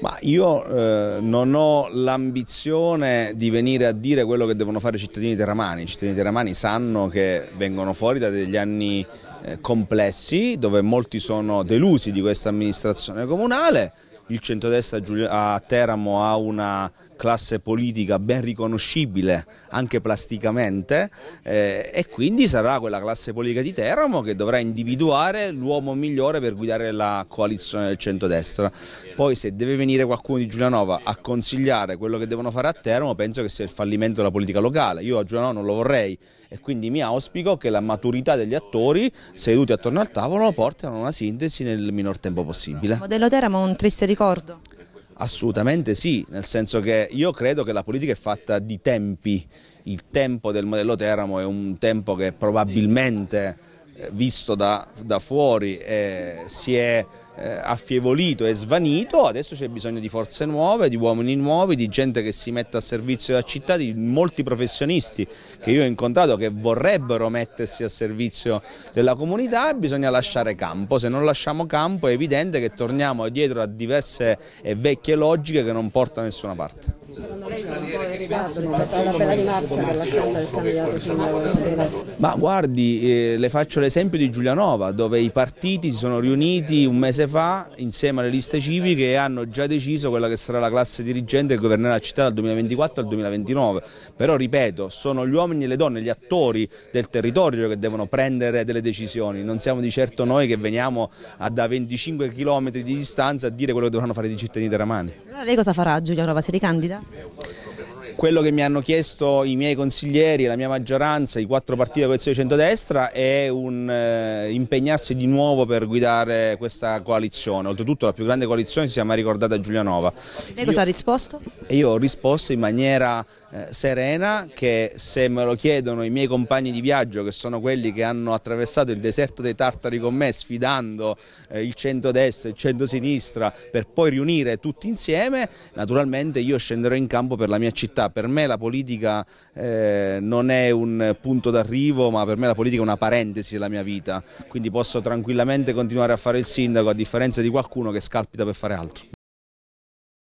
Ma io eh, non ho l'ambizione di venire a dire quello che devono fare i cittadini teramani. I cittadini teramani sanno che vengono fuori da degli anni eh, complessi, dove molti sono delusi di questa amministrazione comunale. Il centrodestra a Teramo ha una classe politica ben riconoscibile anche plasticamente eh, e quindi sarà quella classe politica di Teramo che dovrà individuare l'uomo migliore per guidare la coalizione del centrodestra. Poi se deve venire qualcuno di Giulianova a consigliare quello che devono fare a Teramo penso che sia il fallimento della politica locale. Io a Giulianova non lo vorrei e quindi mi auspico che la maturità degli attori seduti attorno al tavolo portino a una sintesi nel minor tempo possibile. Il modello Teramo è un triste ricordo? Assolutamente sì, nel senso che io credo che la politica è fatta di tempi, il tempo del modello Teramo è un tempo che probabilmente eh, visto da, da fuori eh, si è eh, affievolito e svanito, adesso c'è bisogno di forze nuove, di uomini nuovi, di gente che si metta a servizio della città, di molti professionisti che io ho incontrato che vorrebbero mettersi a servizio della comunità e bisogna lasciare campo, se non lasciamo campo è evidente che torniamo dietro a diverse e vecchie logiche che non portano a nessuna parte. Ma guardi, eh, le faccio l'esempio di Giulianova dove i partiti si sono riuniti un mese mese fa insieme alle liste civiche e hanno già deciso quella che sarà la classe dirigente che governerà la città dal 2024 al 2029, però ripeto sono gli uomini e le donne, gli attori del territorio che devono prendere delle decisioni, non siamo di certo noi che veniamo a da 25 km di distanza a dire quello che dovranno fare i cittadini teramani. Allora lei cosa farà Giuliano Rova, si ricandida? quello che mi hanno chiesto i miei consiglieri, la mia maggioranza, i quattro partiti della coalizione di centrodestra è un eh, impegnarsi di nuovo per guidare questa coalizione, oltretutto la più grande coalizione si sia mai ricordata Giulianova. Lei cosa io, ha risposto? Io ho risposto in maniera eh, serena che se me lo chiedono i miei compagni di viaggio che sono quelli che hanno attraversato il deserto dei tartari con me sfidando eh, il centro-destra, e il centro-sinistra per poi riunire tutti insieme, naturalmente io scenderò in campo per la mia città. Per me la politica eh, non è un punto d'arrivo ma per me la politica è una parentesi della mia vita, quindi posso tranquillamente continuare a fare il sindaco a differenza di qualcuno che scalpita per fare altro.